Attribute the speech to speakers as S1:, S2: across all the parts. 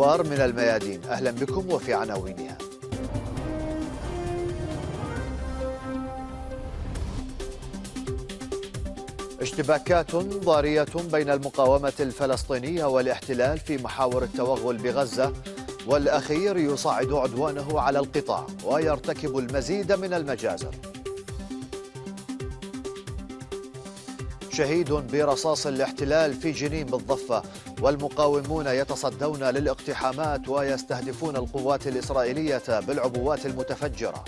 S1: أخبار من الميادين أهلا بكم وفي عناوينها اشتباكات ضارية بين المقاومة الفلسطينية والاحتلال في محاور التوغل بغزة والأخير يصعد عدوانه على القطاع ويرتكب المزيد من المجازر شهيد برصاص الاحتلال في جنين بالضفة والمقاومون يتصدون للاقتحامات ويستهدفون القوات الإسرائيلية بالعبوات المتفجرة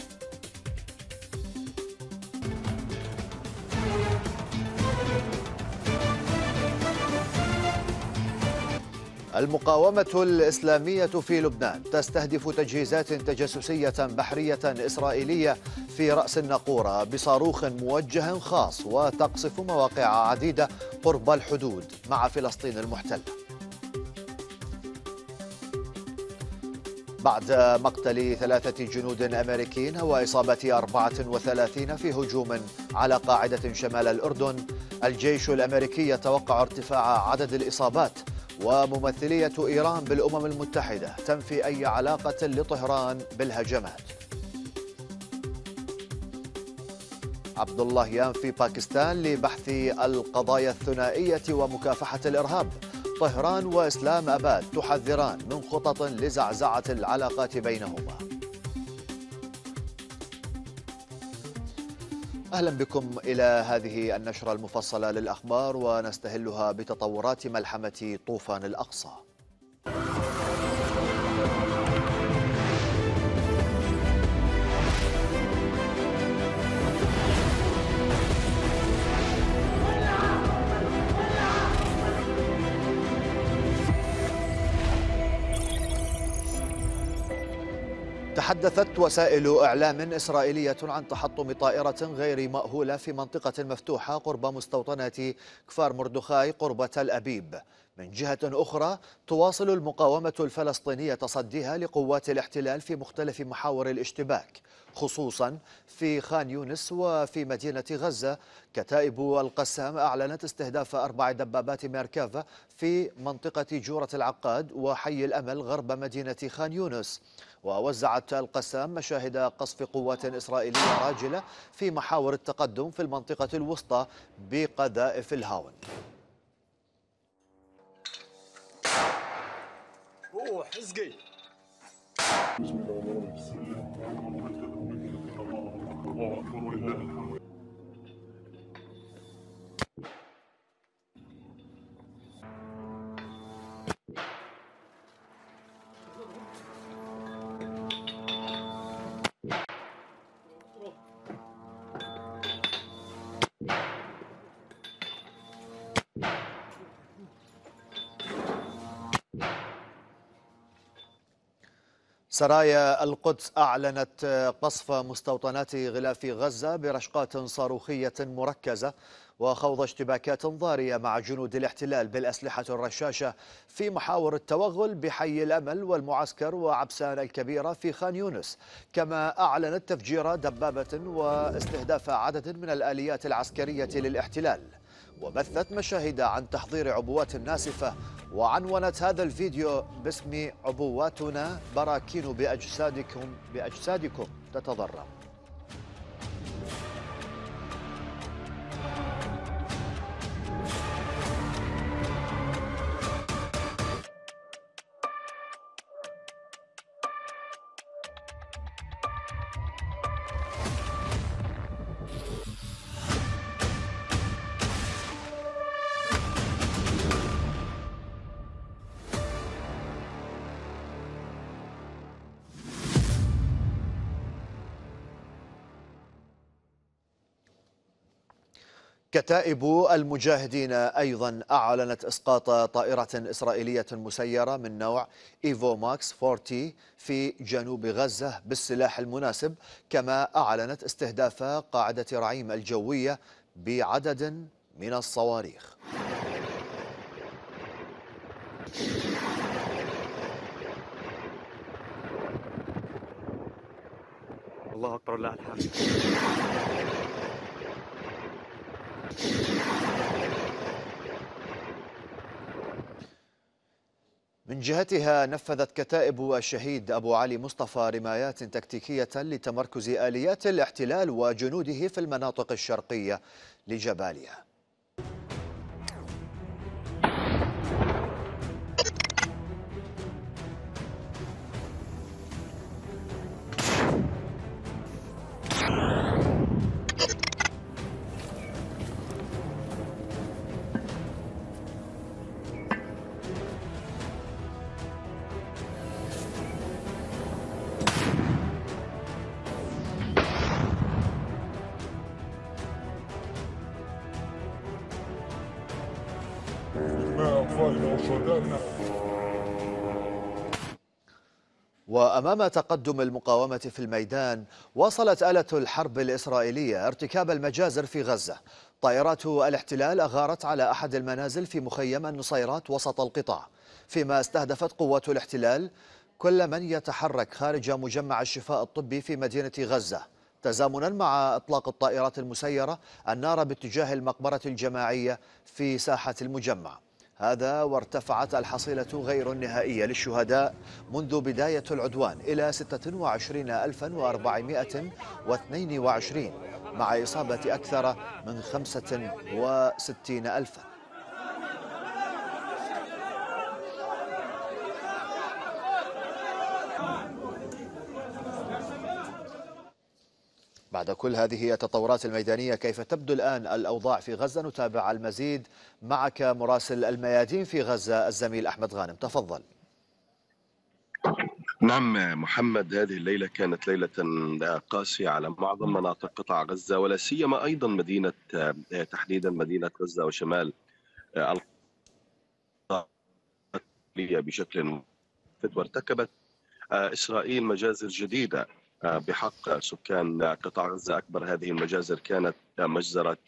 S1: المقاومة الإسلامية في لبنان تستهدف تجهيزات تجسسية بحرية إسرائيلية في رأس الناقورة بصاروخ موجه خاص وتقصف مواقع عديدة قرب الحدود مع فلسطين المحتلة بعد مقتل ثلاثة جنود أمريكيين وإصابة أربعة وثلاثين في هجوم على قاعدة شمال الأردن الجيش الأمريكي يتوقع ارتفاع عدد الإصابات وممثلية إيران بالأمم المتحدة تنفي أي علاقة لطهران بالهجمات عبد الله يان في باكستان لبحث القضايا الثنائية ومكافحة الإرهاب طهران وإسلام أباد تحذران من خطط لزعزعة العلاقات بينهما أهلا بكم إلى هذه النشرة المفصلة للأخبار ونستهلها بتطورات ملحمة طوفان الأقصى تحدثت وسائل إعلام إسرائيلية عن تحطم طائرة غير مأهولة في منطقة مفتوحة قرب مستوطنة كفار مردخاي قرب تل أبيب من جهة أخرى تواصل المقاومة الفلسطينية تصديها لقوات الاحتلال في مختلف محاور الاشتباك خصوصا في خان يونس وفي مدينة غزة كتائب القسام أعلنت استهداف أربع دبابات ميركافا في منطقة جورة العقاد وحي الأمل غرب مدينة خان يونس ووزعت القسام مشاهد قصف قوات إسرائيلية راجلة في محاور التقدم في المنطقة الوسطى بقذائف الهاون
S2: روح ازقي بسم الله
S3: الله
S1: سرايا القدس أعلنت قصف مستوطنات غلاف غزة برشقات صاروخية مركزة وخوض اشتباكات ضارية مع جنود الاحتلال بالأسلحة الرشاشة في محاور التوغل بحي الأمل والمعسكر وعبسان الكبيرة في خان يونس كما أعلنت تفجير دبابة واستهداف عدد من الآليات العسكرية للاحتلال وبثت مشاهد عن تحضير عبوات ناسفة وعنونت هذا الفيديو باسم عبواتنا براكين بأجسادكم بأجسادكم تتضرر كتائب المجاهدين أيضا أعلنت إسقاط طائرة إسرائيلية مسيرة من نوع إيفو ماكس 40 في جنوب غزة بالسلاح المناسب كما أعلنت استهداف قاعدة رعيم الجوية بعدد من الصواريخ
S4: الله أكبر الله الحمد
S1: من جهتها نفذت كتائب الشهيد أبو علي مصطفى رمايات تكتيكية لتمركز آليات الاحتلال وجنوده في المناطق الشرقية لجباليا وأمام تقدم المقاومة في الميدان واصلت آلة الحرب الإسرائيلية ارتكاب المجازر في غزة طائرات الاحتلال أغارت على أحد المنازل في مخيم النصيرات وسط القطاع فيما استهدفت قوات الاحتلال كل من يتحرك خارج مجمع الشفاء الطبي في مدينة غزة تزامنا مع إطلاق الطائرات المسيرة النار باتجاه المقبرة الجماعية في ساحة المجمع هذا وارتفعت الحصيلة غير النهائية للشهداء منذ بداية العدوان إلى 26422 مع إصابة أكثر من 65 ألفاً بعد كل هذه التطورات الميدانية كيف تبدو الآن الأوضاع في غزة نتابع المزيد معك مراسل الميادين في غزة الزميل أحمد غانم تفضل
S5: نعم محمد هذه الليله كانت ليله قاسيه على معظم مناطق قطاع غزه ولا سيما ايضا مدينه تحديدا مدينه غزه وشمال بشكل وارتكبت اسرائيل مجازر جديده بحق سكان قطاع غزة أكبر هذه المجازر كانت مجزرة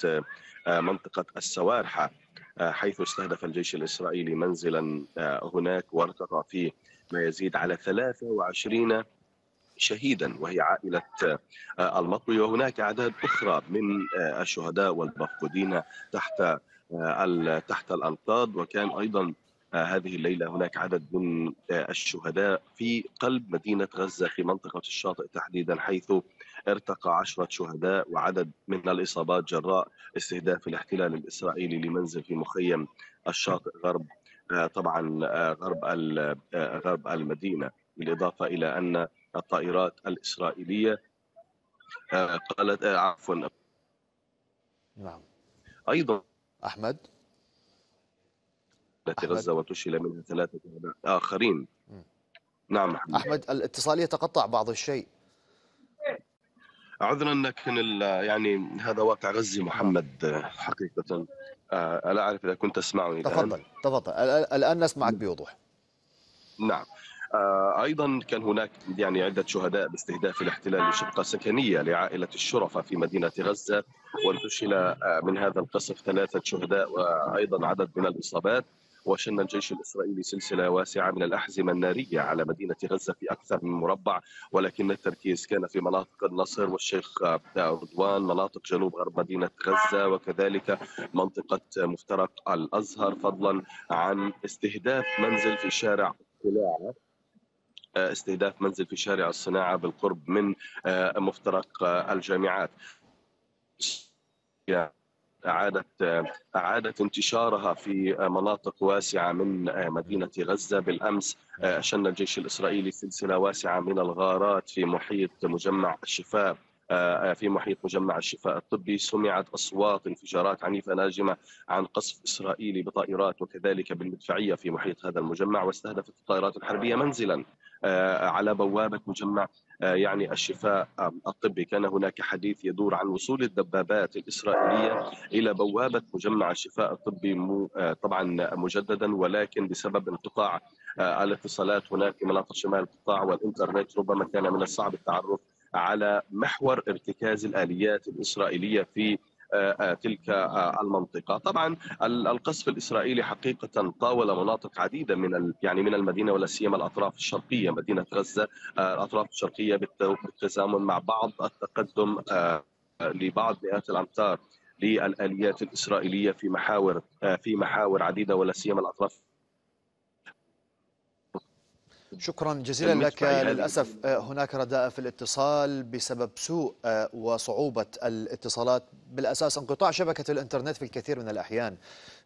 S5: آه، منطقة السوارحة آه، حيث استهدف الجيش الإسرائيلي منزلا آه، هناك وارتقى فيه ما يزيد على 23 شهيدا وهي عائلة المطوي وهناك أعداد أخرى من الشهداء والمفقودين تحت تحت الأنقاض وكان أيضا هذه الليله هناك عدد من الشهداء في قلب مدينه غزه في منطقه الشاطئ تحديدا حيث ارتقى عشرة شهداء وعدد من الإصابات جراء استهداف الاحتلال الإسرائيلي لمنزل في مخيم الشاطئ غرب طبعا غرب غرب المدينة بالإضافة إلى أن الطائرات الإسرائيلية قالت عفوا نعم أيضا أحمد التي غزة وتشل منها ثلاثة آخرين نعم أحمد,
S1: أحمد الاتصال يتقطع بعض الشيء
S5: عذرا لكن يعني هذا واقع غزي محمد حقيقة آه، ألا أعرف إذا كنت تسمعني تفضل
S1: تفضل الآن نسمعك بوضوح
S5: نعم آه، ايضا كان هناك يعني عده شهداء باستهداف الاحتلال لشقه سكنيه لعائله الشرفه في مدينه غزه وانتشل آه، من هذا القصف ثلاثه شهداء وايضا عدد من الاصابات وشن الجيش الإسرائيلي سلسلة واسعة من الأحزمة النارية على مدينة غزة في أكثر من مربع ولكن التركيز كان في مناطق النصر والشيخ رضوان مناطق جنوب غرب مدينة غزة وكذلك منطقة مفترق الأزهر فضلا عن استهداف منزل في شارع آه، استهداف منزل في شارع الصناعة بالقرب من آه، مفترق الجامعات. Yeah. اعاده اعاده انتشارها في مناطق واسعه من مدينه غزه بالامس شن الجيش الاسرائيلي سلسله واسعه من الغارات في محيط مجمع الشفاء في محيط مجمع الشفاء الطبي سمعت اصوات انفجارات عنيفه ناجمه عن قصف اسرائيلي بطائرات وكذلك بالمدفعيه في محيط هذا المجمع واستهدفت الطائرات الحربيه منزلا آه، على بوابه مجمع آه، يعني الشفاء الطبي كان هناك حديث يدور عن وصول الدبابات الإسرائيلية إلى بوابة مجمع الشفاء الطبي آه، طبعا مجددا ولكن بسبب انقطاع الاتصالات هناك في مناطق شمال القطاع والإنترنت ربما كان من الصعب التعرف على محور ارتكاز الآليات الإسرائيلية في آه، آه، تلك آه، المنطقة طبعا القصف الإسرائيلي حقيقة طاول مناطق عديدة من يعني من المدينة ولا سيما الأطراف الشرقية مدينة غزة الأطراف الشرقية بالتزامن مع بعض التقدم لبعض مئات الأمتار للآليات الإسرائيلية في محاور في محاور عديدة ولا سيما الأطراف
S1: شكرا جزيلا لك للأسف آه، هناك رداء في الاتصال بسبب سوء آه، وصعوبة الاتصالات بالأساس انقطاع شبكة الإنترنت في الكثير من الأحيان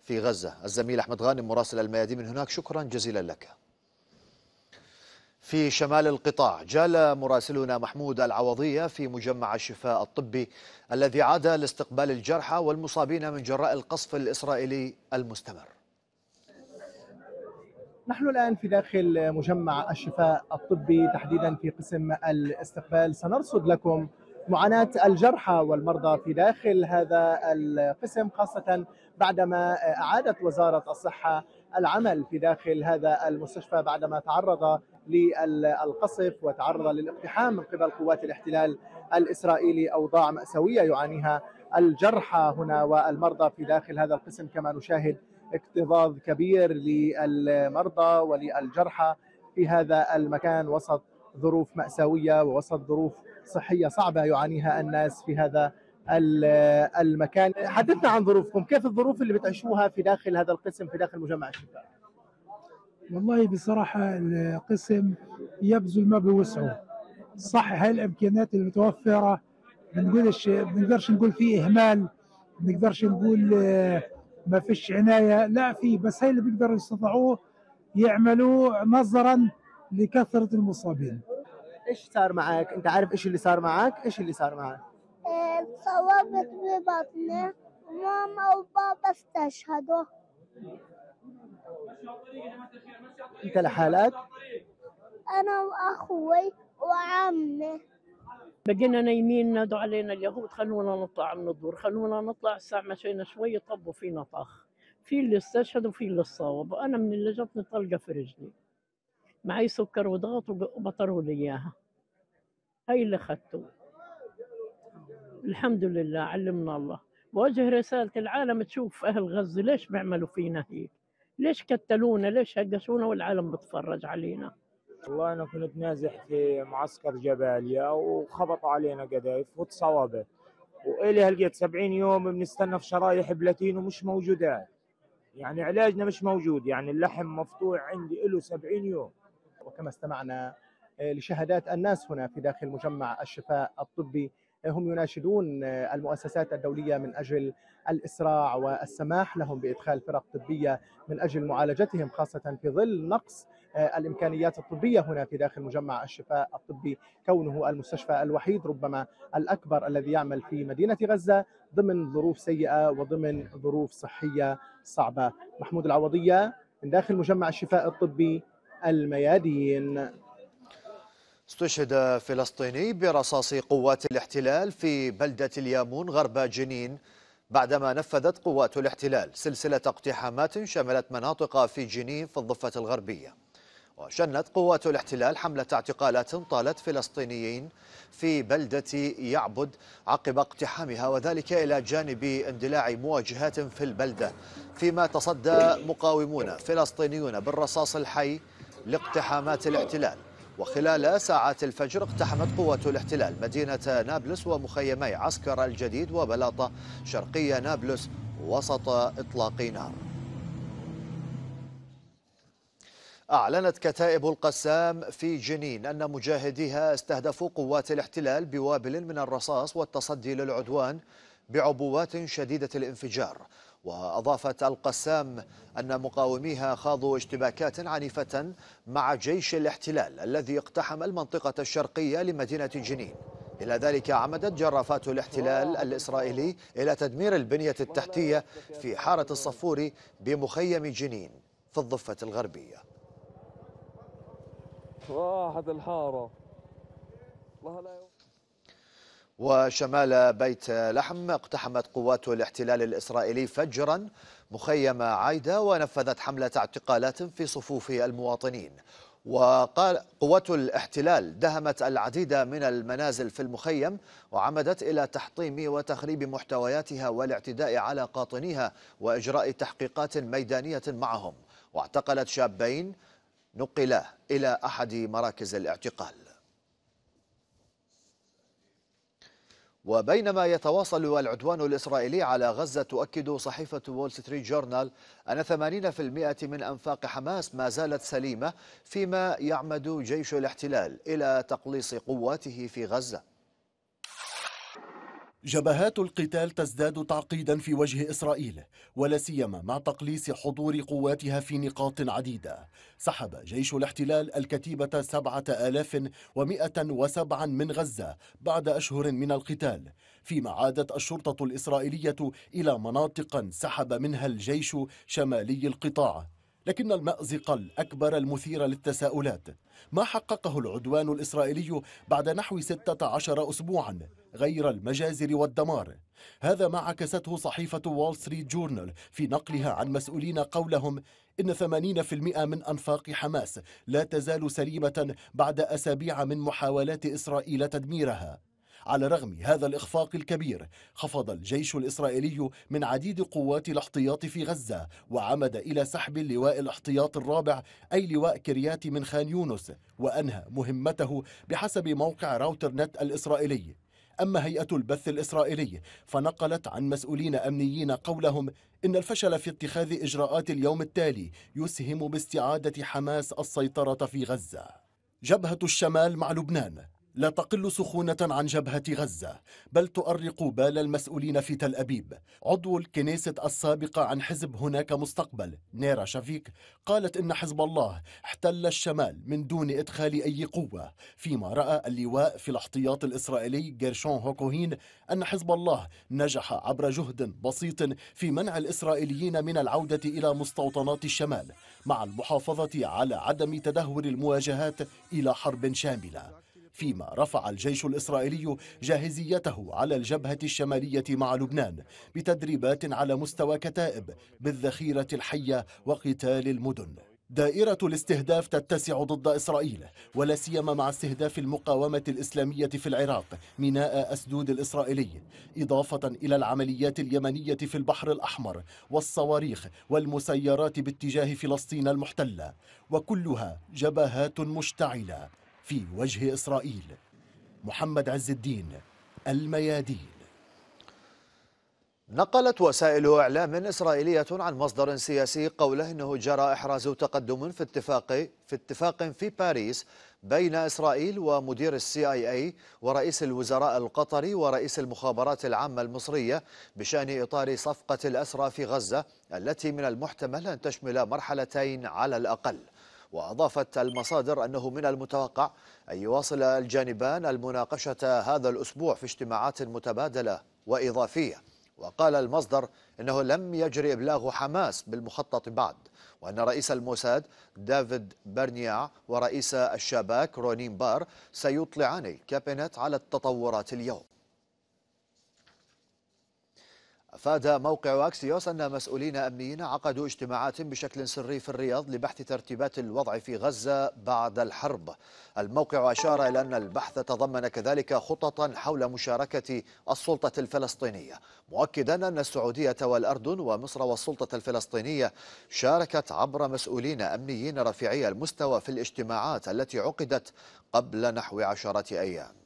S1: في غزة الزميل أحمد غانم مراسل الميادين من هناك شكرا جزيلا لك في شمال القطاع جال مراسلنا محمود العوضية في مجمع الشفاء الطبي الذي عاد لاستقبال الجرحى والمصابين من جراء القصف الإسرائيلي المستمر
S6: نحن الآن في داخل مجمع الشفاء الطبي تحديدا في قسم الاستقبال سنرصد لكم معاناة الجرحى والمرضى في داخل هذا القسم خاصة بعدما أعادت وزارة الصحة العمل في داخل هذا المستشفى بعدما تعرض للقصف وتعرض للاقتحام من قبل قوات الاحتلال الإسرائيلي أوضاع مأساوية يعانيها الجرحى هنا والمرضى في داخل هذا القسم كما نشاهد اكتظاظ كبير للمرضى وللجرحى في هذا المكان وسط ظروف مأساوية ووسط ظروف صحية صعبة يعانيها الناس في هذا المكان حدثنا عن ظروفكم كيف الظروف اللي بتعيشوها في داخل هذا القسم في داخل مجمع الشفاء والله بصراحة القسم يبذل ما بوسعه صح هاي الامكانيات المتوفرة ما نقولش ما بنقدرش نقول في اهمال ما بنقدرش نقول آه، ما فيش عنايه لا في بس هي اللي بيقدروا يستطيعوه يعملوه نظرا لكثره المصابين ايش صار معك انت عارف ايش اللي صار معك ايش اللي صار معك آه، صوبت ببطني وماما وبابا استشهدوا انت لحالك انا واخوي وعمي بقينا نايمين نادوا علينا اليهود خلونا نطلع من الدور خلونا نطلع الساعة مشينا شوي طبوا فينا طخ في اللي استشهد وفي اللي صاوب أنا من اللي جتني طلقة في رجلي معي سكر وضغط وبطروا لي إياها هاي اللي أخذته الحمد لله علمنا الله وجه رسالة العالم تشوف أهل غزة ليش بيعملوا فينا هيك ليش كتلونا ليش هقشونا والعالم بتفرج علينا
S7: والله انا كنت نازح في معسكر جباليا وخبط علينا قذايف وتصوبت والي هلقيت 70 يوم بنستنى في شرايح بلاتين ومش موجودات يعني
S6: علاجنا مش موجود يعني اللحم مفتوح عندي له 70 يوم وكما استمعنا آه، لشهادات الناس هنا في داخل مجمع الشفاء الطبي آه، هم يناشدون آه، المؤسسات الدوليه من اجل الاسراع والسماح لهم بادخال فرق طبيه من اجل معالجتهم خاصه في ظل نقص آه، الامكانيات الطبيه هنا في داخل مجمع الشفاء الطبي كونه المستشفى الوحيد ربما الاكبر الذي يعمل في مدينه غزه ضمن ظروف سيئه وضمن ظروف صحيه صعبه. محمود العوضيه من داخل مجمع الشفاء الطبي الميادين.
S1: استشهد فلسطيني برصاص قوات الاحتلال في بلده اليامون غرب جنين بعدما نفذت قوات الاحتلال سلسله اقتحامات شملت مناطق في جنين في الضفه الغربيه وشنت قوات الاحتلال حملة اعتقالات طالت فلسطينيين في بلدة يعبد عقب اقتحامها وذلك إلى جانب اندلاع مواجهات في البلدة فيما تصدى مقاومون فلسطينيون بالرصاص الحي لاقتحامات الاحتلال وخلال ساعات الفجر اقتحمت قوات الاحتلال مدينة نابلس ومخيمي عسكر الجديد وبلاطة شرقية نابلس وسط إطلاق نار أعلنت كتائب القسام في جنين أن مجاهديها استهدفوا قوات الاحتلال بوابل من الرصاص والتصدي للعدوان بعبوات شديدة الانفجار وأضافت القسام أن مقاوميها خاضوا اشتباكات عنيفة مع جيش الاحتلال الذي اقتحم المنطقة الشرقية لمدينة جنين إلى ذلك عمدت جرافات الاحتلال الإسرائيلي إلى تدمير البنية التحتية في حارة الصفوري بمخيم جنين في الضفة الغربية
S4: راحت الحارة الله لا
S1: وشمال بيت لحم اقتحمت قوات الاحتلال الإسرائيلي فجرا مخيم عايدة ونفذت حملة اعتقالات في صفوف المواطنين وقال قوات الاحتلال دهمت العديد من المنازل في المخيم وعمدت إلى تحطيم وتخريب محتوياتها والاعتداء على قاطنيها وإجراء تحقيقات ميدانية معهم واعتقلت شابين نقل إلى أحد مراكز الاعتقال وبينما يتواصل العدوان الإسرائيلي على غزة تؤكد صحيفة وول ستريت جورنال أن 80% من أنفاق حماس ما زالت سليمة فيما يعمد جيش الاحتلال
S2: إلى تقليص قواته في غزة جبهات القتال تزداد تعقيدا في وجه إسرائيل ولا سيما مع تقليص حضور قواتها في نقاط عديدة سحب جيش الاحتلال الكتيبة سبعة آلاف ومئة وسبعا من غزة بعد أشهر من القتال فيما عادت الشرطة الإسرائيلية إلى مناطق سحب منها الجيش شمالي القطاع لكن المأزق الأكبر المثير للتساؤلات ما حققه العدوان الإسرائيلي بعد نحو 16 أسبوعاً غير المجازر والدمار هذا ما عكسته صحيفة وول ستريت جورنال في نقلها عن مسؤولين قولهم إن 80% من أنفاق حماس لا تزال سليمة بعد أسابيع من محاولات إسرائيل تدميرها على رغم هذا الإخفاق الكبير خفض الجيش الإسرائيلي من عديد قوات الاحتياط في غزة وعمد إلى سحب اللواء الاحتياط الرابع أي لواء كريات من خان يونس وأنهى مهمته بحسب موقع راوتر نت الإسرائيلي أما هيئة البث الإسرائيلي فنقلت عن مسؤولين أمنيين قولهم إن الفشل في اتخاذ إجراءات اليوم التالي يسهم باستعادة حماس السيطرة في غزة جبهة الشمال مع لبنان لا تقل سخونة عن جبهة غزة بل تؤرق بال المسؤولين في تل أبيب عضو الكنيسة السابقة عن حزب هناك مستقبل نيرا شفيك قالت إن حزب الله احتل الشمال من دون إدخال أي قوة فيما رأى اللواء في الاحتياط الإسرائيلي جيرشون هوكوهين أن حزب الله نجح عبر جهد بسيط في منع الإسرائيليين من العودة إلى مستوطنات الشمال مع المحافظة على عدم تدهور المواجهات إلى حرب شاملة فيما رفع الجيش الإسرائيلي جاهزيته على الجبهة الشمالية مع لبنان بتدريبات على مستوى كتائب بالذخيرة الحية وقتال المدن دائرة الاستهداف تتسع ضد إسرائيل ولا سيما مع استهداف المقاومة الإسلامية في العراق ميناء أسدود الإسرائيلي إضافة إلى العمليات اليمنية في البحر الأحمر والصواريخ والمسيرات باتجاه فلسطين المحتلة وكلها جبهات مشتعلة في وجه إسرائيل محمد عز الدين الميادين
S1: نقلت وسائل إعلام إسرائيلية عن مصدر سياسي قوله أنه جرى إحراز تقدم في اتفاق في اتفاق في باريس بين إسرائيل ومدير السي آي أي ورئيس الوزراء القطري ورئيس المخابرات العامة المصرية بشأن إطار صفقة الأسرى في غزة التي من المحتمل أن تشمل مرحلتين على الأقل وأضافت المصادر أنه من المتوقع أن يواصل الجانبان المناقشة هذا الأسبوع في اجتماعات متبادلة وإضافية وقال المصدر انه لم يجري ابلاغ حماس بالمخطط بعد وان رئيس الموساد دافيد برنياع ورئيس الشباك رونين بار سيطلعان الكابينت على التطورات اليوم أفاد موقع أكسيوس أن مسؤولين أمنيين عقدوا اجتماعات بشكل سري في الرياض لبحث ترتيبات الوضع في غزة بعد الحرب الموقع أشار إلى أن البحث تضمن كذلك خططا حول مشاركة السلطة الفلسطينية مؤكدا أن السعودية والأردن ومصر والسلطة الفلسطينية شاركت عبر مسؤولين أمنيين رفيعي المستوى في الاجتماعات التي عقدت قبل نحو عشرة أيام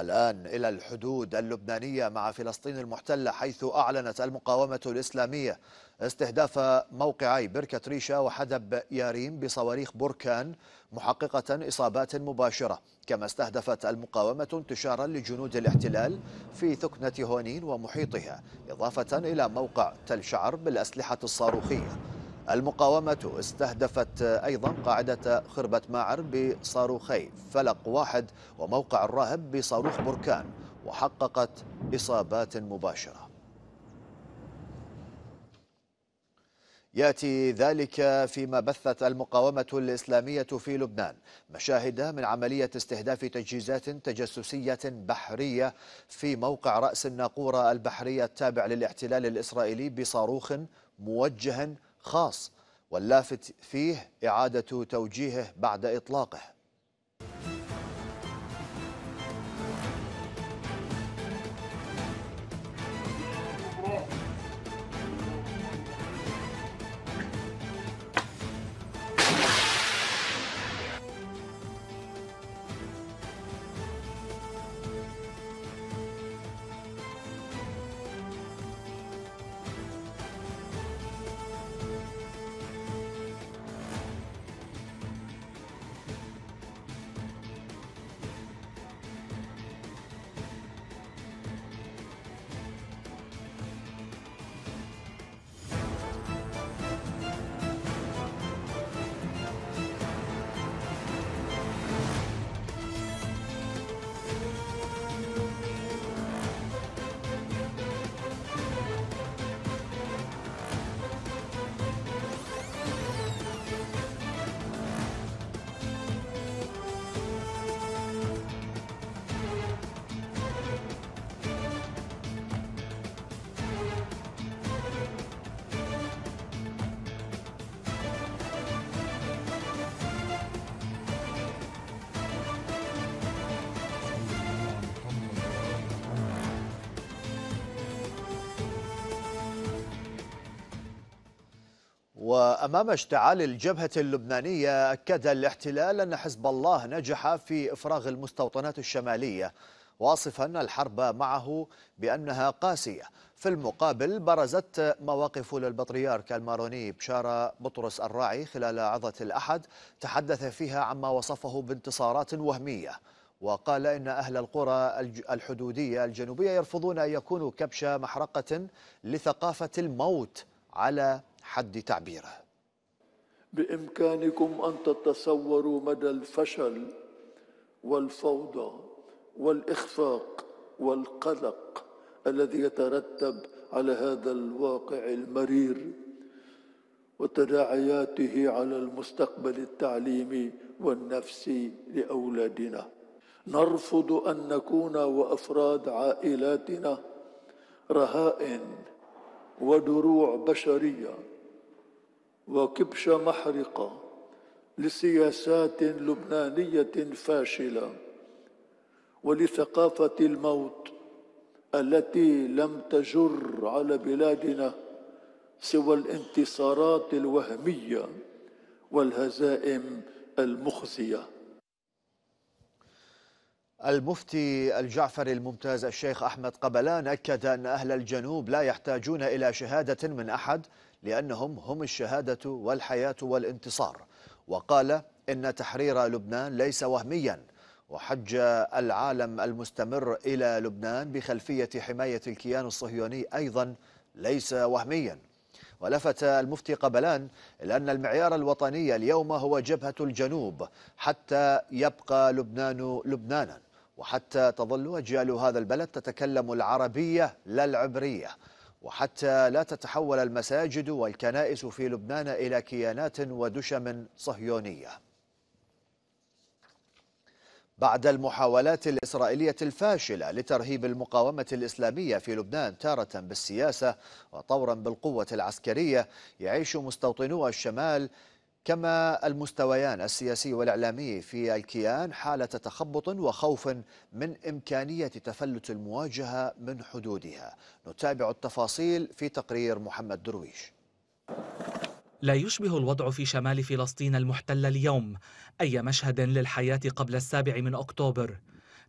S1: الآن إلى الحدود اللبنانية مع فلسطين المحتلة حيث أعلنت المقاومة الإسلامية استهداف موقعي بركة ريشة وحدب ياريم بصواريخ بركان محققة إصابات مباشرة كما استهدفت المقاومة انتشارا لجنود الاحتلال في ثكنة هونين ومحيطها إضافة إلى موقع تل شعر بالأسلحة الصاروخية المقاومة استهدفت أيضا قاعدة خربة ماعر بصاروخي فلق واحد وموقع الراهب بصاروخ بركان وحققت إصابات مباشرة ياتي ذلك فيما بثت المقاومه الاسلاميه في لبنان مشاهد من عمليه استهداف تجهيزات تجسسيه بحريه في موقع راس الناقوره البحريه التابع للاحتلال الاسرائيلي بصاروخ موجه خاص واللافت فيه إعادة توجيهه بعد إطلاقه أمام اشتعال الجبهة اللبنانية أكد الاحتلال أن حزب الله نجح في إفراغ المستوطنات الشمالية واصفا الحرب معه بأنها قاسية في المقابل برزت مواقف للبطريرك الماروني بشارة بطرس الراعي خلال عظة الأحد تحدث فيها عما وصفه بانتصارات وهمية وقال إن أهل القرى الحدودية الجنوبية يرفضون أن يكونوا كبش محرقة لثقافة الموت على حد تعبيره
S2: بامكانكم ان تتصوروا مدى الفشل والفوضى والاخفاق والقلق الذي يترتب على هذا الواقع المرير وتداعياته على المستقبل التعليمي والنفسي لاولادنا نرفض ان نكون وافراد عائلاتنا رهائن ودروع بشريه وكبش محرقة لسياسات لبنانية فاشلة ولثقافة الموت التي لم تجر على بلادنا سوى الانتصارات الوهمية والهزائم المخزيه
S1: المفتي الجعفري الممتاز الشيخ احمد قبلان اكد ان اهل الجنوب لا يحتاجون الى شهاده من احد لأنهم هم الشهادة والحياة والانتصار وقال إن تحرير لبنان ليس وهمياً وحج العالم المستمر إلى لبنان بخلفية حماية الكيان الصهيوني أيضا ليس وهميا ولفت المفتي قبلان إلى أن المعيار الوطني اليوم هو جبهة الجنوب حتى يبقى لبنان لبنانا وحتى تظل أجيال هذا البلد تتكلم العربية لا العبرية وحتى لا تتحول المساجد والكنائس في لبنان إلى كيانات ودشم صهيونية بعد المحاولات الإسرائيلية الفاشلة لترهيب المقاومة الإسلامية في لبنان تارة بالسياسة وطورا بالقوة العسكرية يعيش مستوطنو الشمال كما المستويان السياسي والإعلامي في الكيان حالة تخبط وخوف من إمكانية تفلت المواجهة من حدودها نتابع التفاصيل في تقرير محمد درويش
S4: لا يشبه الوضع في شمال فلسطين المحتلة اليوم أي مشهد للحياة قبل السابع من أكتوبر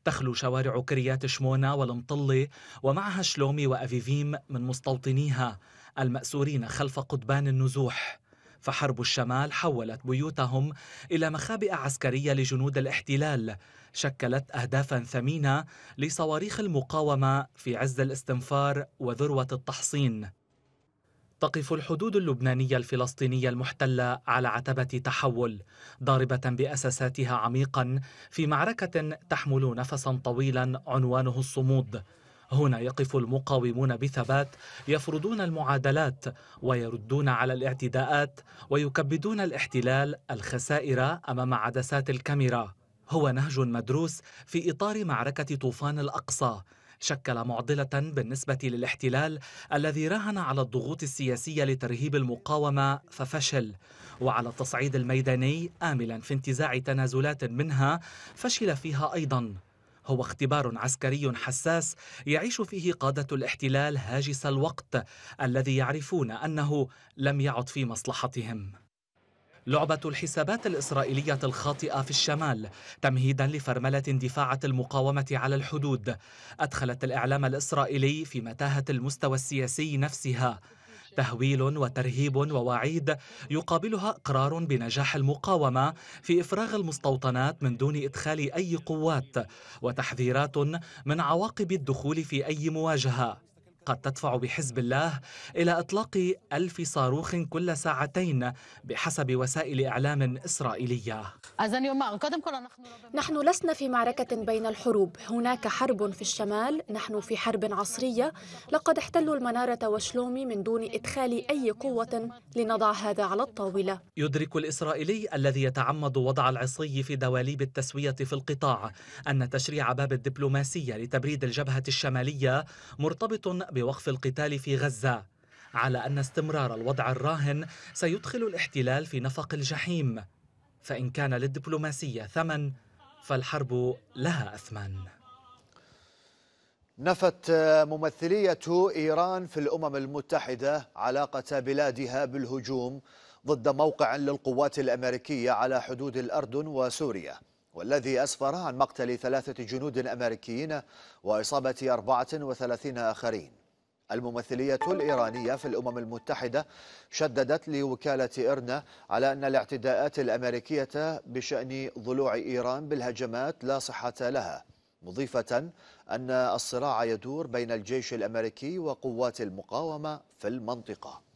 S4: تخلو شوارع كريات شمونا والمطلة ومعها شلومي وأفيفيم من مستوطنيها المأسورين خلف قضبان النزوح فحرب الشمال حولت بيوتهم إلى مخابئ عسكرية لجنود الاحتلال شكلت أهدافا ثمينة لصواريخ المقاومة في عز الاستنفار وذروة التحصين تقف الحدود اللبنانية الفلسطينية المحتلة على عتبة تحول ضاربة بأساساتها عميقا في معركة تحمل نفسا طويلا عنوانه الصمود هنا يقف المقاومون بثبات يفرضون المعادلات ويردون على الاعتداءات ويكبدون الاحتلال الخسائر امام عدسات الكاميرا هو نهج مدروس في اطار معركه طوفان الاقصى شكل معضله بالنسبه للاحتلال الذي راهن على الضغوط السياسيه لترهيب المقاومه ففشل وعلى التصعيد الميداني املا في انتزاع تنازلات منها فشل فيها ايضا هو اختبار عسكري حساس يعيش فيه قادة الاحتلال هاجس الوقت الذي يعرفون أنه لم يعد في مصلحتهم لعبة الحسابات الإسرائيلية الخاطئة في الشمال تمهيدا لفرملة اندفاعة المقاومة على الحدود أدخلت الإعلام الإسرائيلي في متاهة المستوى السياسي نفسها تهويل وترهيب ووعيد يقابلها اقرار بنجاح المقاومه في افراغ المستوطنات من دون ادخال اي قوات وتحذيرات من عواقب الدخول في اي مواجهه قد تدفع بحزب الله إلى إطلاق ألف صاروخ كل ساعتين بحسب وسائل إعلام إسرائيلية نحن لسنا في معركة بين الحروب هناك حرب في الشمال نحن في حرب عصرية لقد احتلوا المنارة وشلومي من دون إدخال أي قوة لنضع هذا على الطاولة يدرك الإسرائيلي الذي يتعمد وضع العصي في دواليب التسوية في القطاع أن تشريع باب الدبلوماسية لتبريد الجبهة الشمالية مرتبط بوقف القتال في غزة على أن استمرار الوضع الراهن سيدخل الاحتلال في نفق الجحيم فإن كان للدبلوماسية ثمن فالحرب لها أثمان
S1: نفت ممثلية إيران في الأمم المتحدة علاقة بلادها بالهجوم ضد موقع للقوات الأمريكية على حدود الأردن وسوريا والذي أسفر عن مقتل ثلاثة جنود أمريكيين وإصابة 34 آخرين الممثلية الإيرانية في الأمم المتحدة شددت لوكالة إرنا على أن الاعتداءات الأمريكية بشأن ضلوع إيران بالهجمات لا صحة لها مضيفة أن الصراع يدور بين الجيش الأمريكي وقوات المقاومة في المنطقة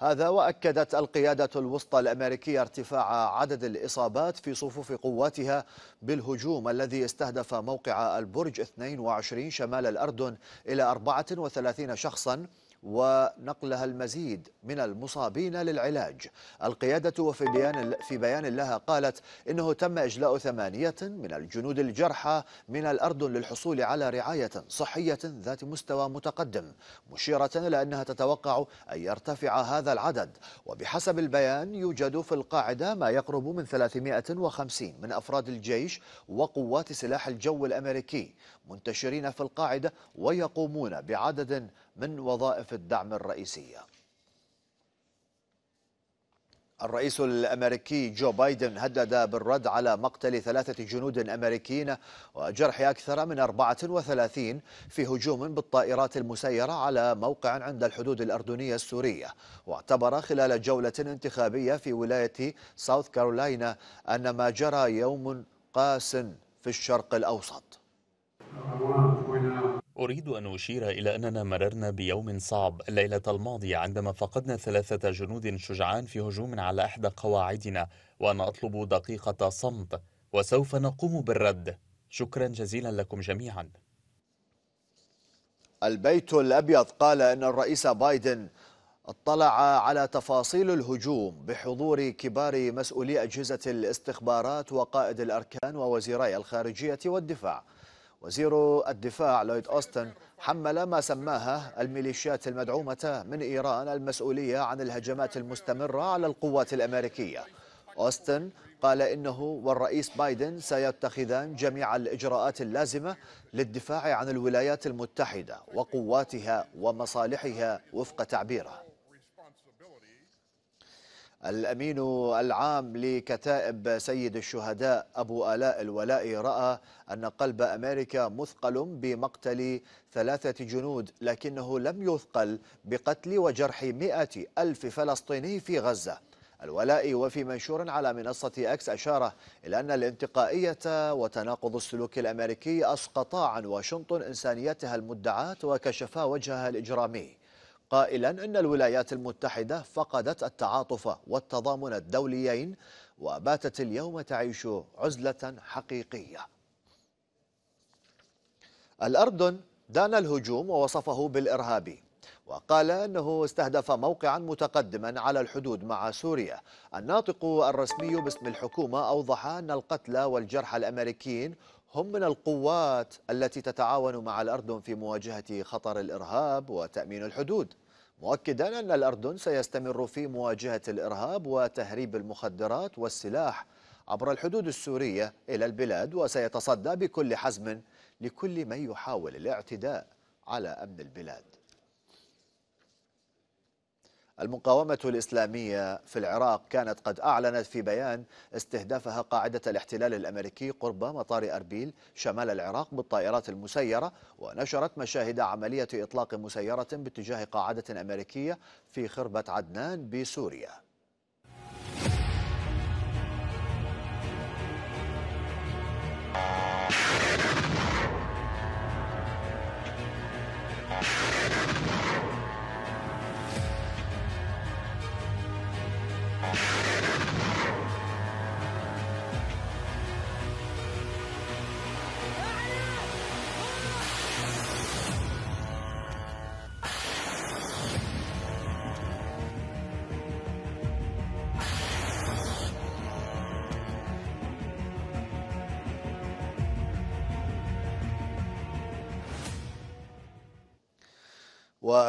S1: هذا وأكدت القيادة الوسطى الأمريكية ارتفاع عدد الإصابات في صفوف قواتها بالهجوم الذي استهدف موقع البرج 22 شمال الأردن إلى 34 شخصاً ونقلها المزيد من المصابين للعلاج القيادة وفي بيان, في بيان لها قالت إنه تم إجلاء ثمانية من الجنود الجرحى من الأردن للحصول على رعاية صحية ذات مستوى متقدم مشيرة إلى أنها تتوقع أن يرتفع هذا العدد وبحسب البيان يوجد في القاعدة ما يقرب من 350 من أفراد الجيش وقوات سلاح الجو الأمريكي منتشرين في القاعدة ويقومون بعدد من وظائف الدعم الرئيسية الرئيس الامريكي جو بايدن هدد بالرد على مقتل ثلاثه جنود امريكيين وجرح اكثر من 34 في هجوم بالطائرات المسيره على موقع عند الحدود الاردنيه السوريه، واعتبر خلال جوله انتخابيه في ولايه ساوث كارولاينا ان ما جرى يوم قاس في الشرق
S7: الاوسط. أريد أن أشير إلى أننا مررنا بيوم صعب الليلة الماضية عندما فقدنا ثلاثة جنود شجعان في هجوم على إحدى قواعدنا وأنا أطلب دقيقة صمت وسوف نقوم بالرد شكرا جزيلا لكم جميعا
S1: البيت الأبيض قال أن الرئيس بايدن اطلع على تفاصيل الهجوم بحضور كبار مسؤولي أجهزة الاستخبارات وقائد الأركان ووزيري الخارجية والدفاع وزير الدفاع لويد أوستن حمل ما سماها الميليشيات المدعومة من إيران المسؤولية عن الهجمات المستمرة على القوات الأمريكية أوستن قال إنه والرئيس بايدن سيتخذان جميع الإجراءات اللازمة للدفاع عن الولايات المتحدة وقواتها ومصالحها وفق تعبيره الأمين العام لكتائب سيد الشهداء أبو آلاء الولائي رأى أن قلب أمريكا مثقل بمقتل ثلاثة جنود لكنه لم يثقل بقتل وجرح مئة ألف فلسطيني في غزة الولائي وفي منشور على منصة أكس أشار إلى أن الانتقائية وتناقض السلوك الأمريكي أسقطا عن واشنطن إنسانيتها المدعاة وكشفا وجهها الإجرامي قائلا ان الولايات المتحده فقدت التعاطف والتضامن الدوليين وباتت اليوم تعيش عزله حقيقيه. الاردن دان الهجوم ووصفه بالارهابي وقال انه استهدف موقعا متقدما على الحدود مع سوريا. الناطق الرسمي باسم الحكومه اوضح ان القتلى والجرحى الامريكيين هم من القوات التي تتعاون مع الأردن في مواجهة خطر الإرهاب وتأمين الحدود مؤكدا أن الأردن سيستمر في مواجهة الإرهاب وتهريب المخدرات والسلاح عبر الحدود السورية إلى البلاد وسيتصدى بكل حزم لكل من يحاول الاعتداء على أمن البلاد المقاومة الإسلامية في العراق كانت قد أعلنت في بيان استهدافها قاعدة الاحتلال الأمريكي قرب مطار أربيل شمال العراق بالطائرات المسيرة ونشرت مشاهد عملية إطلاق مسيرة باتجاه قاعدة أمريكية في خربة عدنان بسوريا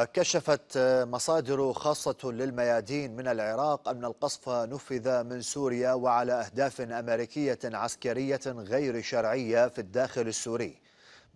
S1: وكشفت مصادر خاصة للميادين من العراق أن القصف نفذ من سوريا وعلى أهداف أمريكية عسكرية غير شرعية في الداخل السوري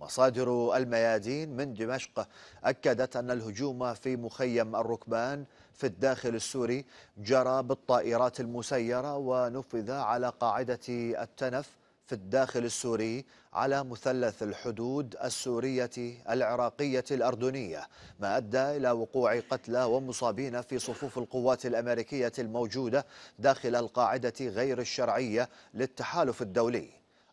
S1: مصادر الميادين من دمشق أكدت أن الهجوم في مخيم الركبان في الداخل السوري جرى بالطائرات المسيرة ونفذ على قاعدة التنف في الداخل السوري على مثلث الحدود السورية العراقية الأردنية ما أدى إلى وقوع قتلى ومصابين في صفوف القوات الأمريكية الموجودة داخل القاعدة غير الشرعية للتحالف الدولي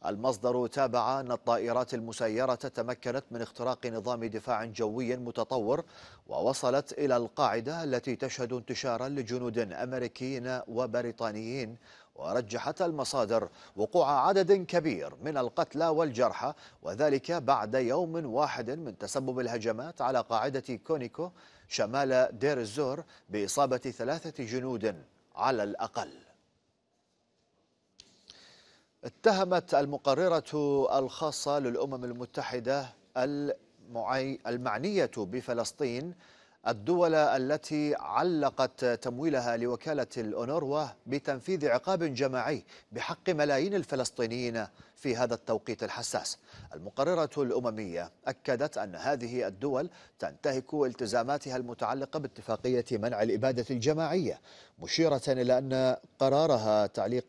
S1: المصدر تابع أن الطائرات المسيرة تمكنت من اختراق نظام دفاع جوي متطور ووصلت إلى القاعدة التي تشهد انتشارا لجنود أمريكيين وبريطانيين ورجحت المصادر وقوع عدد كبير من القتلى والجرحى وذلك بعد يوم واحد من تسبب الهجمات على قاعدة كونيكو شمال دير الزور بإصابة ثلاثة جنود على الأقل اتهمت المقررة الخاصة للأمم المتحدة المعنية بفلسطين الدول التي علقت تمويلها لوكالة الأونروا بتنفيذ عقاب جماعي بحق ملايين الفلسطينيين في هذا التوقيت الحساس المقررة الأممية أكدت أن هذه الدول تنتهك التزاماتها المتعلقة باتفاقية منع الإبادة الجماعية مشيرة إلى أن قرارها تعليق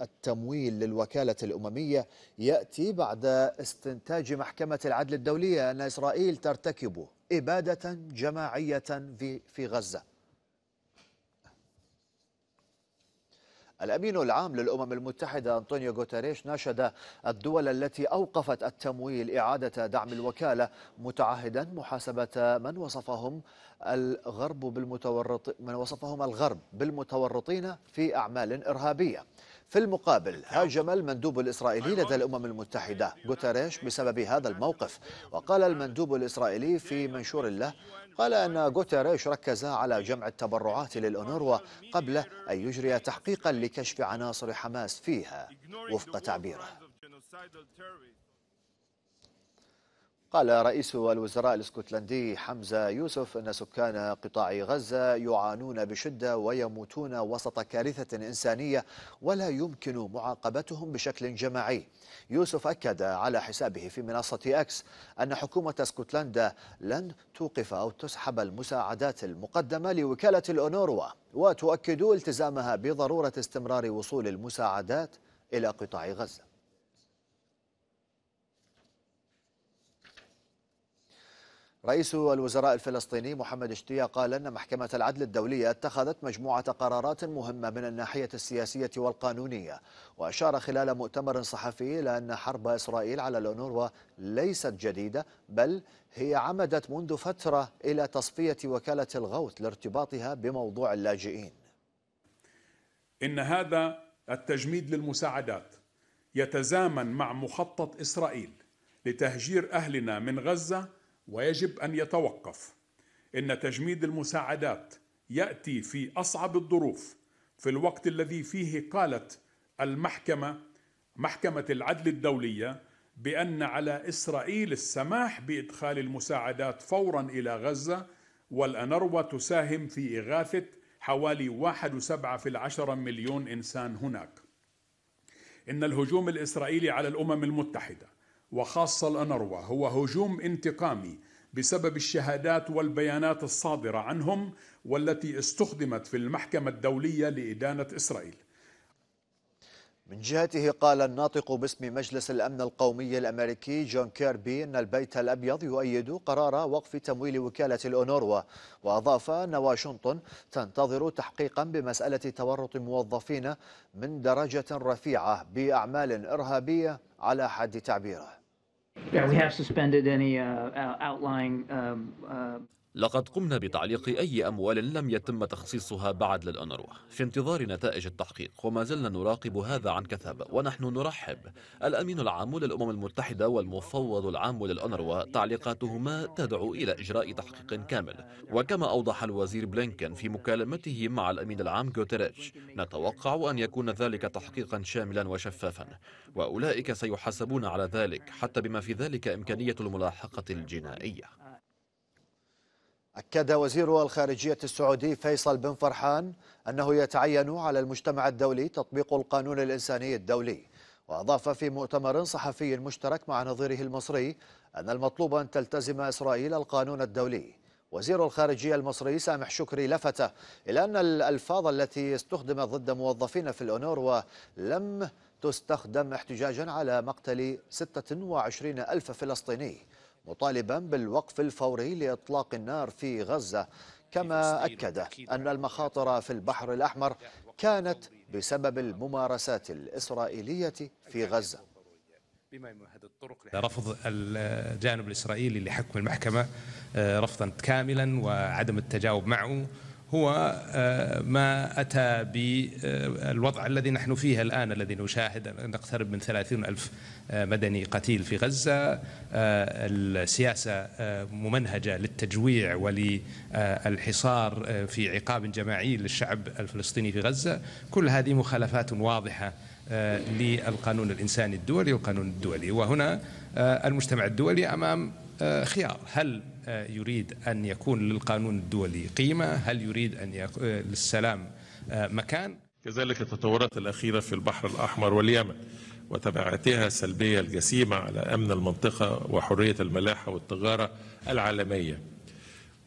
S1: التمويل للوكالة الأممية يأتي بعد استنتاج محكمة العدل الدولية أن إسرائيل ترتكب إبادة جماعية في في غزة الأمين العام للأمم المتحدة أنطونيو غوتاريش ناشد الدول التي أوقفت التمويل إعادة دعم الوكالة متعهدا محاسبة من وصفهم الغرب بالمتورط من وصفهم الغرب بالمتورطين في أعمال إرهابية في المقابل هاجم المندوب الإسرائيلي لدى الأمم المتحدة غوتاريش بسبب هذا الموقف وقال المندوب الإسرائيلي في منشور له قال أن غوتاريش ركز على جمع التبرعات للأونروا قبل أن يجري تحقيقا لكشف عناصر حماس فيها وفق تعبيره قال رئيس الوزراء الاسكتلندي حمزة يوسف أن سكان قطاع غزة يعانون بشدة ويموتون وسط كارثة إنسانية ولا يمكن معاقبتهم بشكل جماعي يوسف أكد على حسابه في منصة أكس أن حكومة اسكتلندا لن توقف أو تسحب المساعدات المقدمة لوكالة الأونوروا وتؤكد التزامها بضرورة استمرار وصول المساعدات إلى قطاع غزة رئيس الوزراء الفلسطيني محمد اشتيا قال أن محكمة العدل الدولية اتخذت مجموعة قرارات مهمة من الناحية السياسية والقانونية وأشار خلال مؤتمر صحفي إلى أن حرب إسرائيل على الأونروا ليست جديدة بل هي عمدت منذ فترة إلى تصفية
S3: وكالة الغوث لارتباطها بموضوع اللاجئين إن هذا التجميد للمساعدات يتزامن مع مخطط إسرائيل لتهجير أهلنا من غزة ويجب ان يتوقف ان تجميد المساعدات ياتي في اصعب الظروف في الوقت الذي فيه قالت المحكمه محكمه العدل الدوليه بان على اسرائيل السماح بادخال المساعدات فورا الى غزه والانروا تساهم في اغاثه حوالي واحد وسبعة في العشرة مليون إنسان هناك إن الهجوم الإسرائيلي على الأمم المتحدة وخاصة الأنروا هو هجوم انتقامي بسبب الشهادات والبيانات الصادرة عنهم والتي استخدمت في المحكمة الدولية لإدانة إسرائيل
S1: من جهته قال الناطق باسم مجلس الأمن القومي الأمريكي جون كيربي أن البيت الأبيض يؤيد قرار وقف تمويل وكالة الأونروا وأضاف أن واشنطن تنتظر تحقيقا بمسألة تورط موظفين من درجة رفيعة بأعمال إرهابية على حد تعبيره
S3: Yeah, we have suspended any uh, outlying um, uh, لقد قمنا
S1: بتعليق أي أموال لم يتم تخصيصها بعد للأنروا في انتظار نتائج التحقيق وما زلنا نراقب هذا عن كثب ونحن نرحب الأمين العام للأمم المتحدة والمفوض العام للأنروا تعليقاتهما تدعو إلى إجراء تحقيق كامل وكما أوضح الوزير بلينكن في مكالمته مع الأمين العام جوتريتش نتوقع أن يكون ذلك تحقيقا شاملا وشفافا وأولئك سيحاسبون على ذلك حتى بما في ذلك إمكانية الملاحقة الجنائية أكد وزير الخارجية السعودي فيصل بن فرحان أنه يتعين على المجتمع الدولي تطبيق القانون الإنساني الدولي وأضاف في مؤتمر صحفي مشترك مع نظيره المصري أن المطلوب أن تلتزم إسرائيل القانون الدولي وزير الخارجية المصري سامح شكري لفت إلى أن الألفاظ التي استخدمت ضد موظفين في الأونروا لم تستخدم احتجاجا على مقتل 26 ألف فلسطيني مطالبا بالوقف الفوري لإطلاق النار في غزة كما أكد أن المخاطر في البحر الأحمر كانت بسبب الممارسات الإسرائيلية في غزة
S8: رفض الجانب الإسرائيلي لحكم المحكمة آه، رفضا كاملا وعدم التجاوب معه هو آه، ما أتى بالوضع الذي نحن فيه الآن الذي نشاهد نقترب من ثلاثين ألف آه، مدني قتيل في غزة آه، السياسة ممنهجة للتجويع وللحصار في عقاب جماعي للشعب الفلسطيني في غزة كل هذه مخالفات واضحة للقانون الإنساني الدولي والقانون الدولي وهنا المجتمع الدولي أمام آه، خيار هل آه، يريد أن يكون للقانون
S3: الدولي قيمة هل يريد أن يكون آه، للسلام مكان كذلك التطورات الأخيرة في البحر الأحمر واليمن وتبعاتها السلبية الجسيمة على أمن المنطقة وحرية الملاحة والتجارة العالمية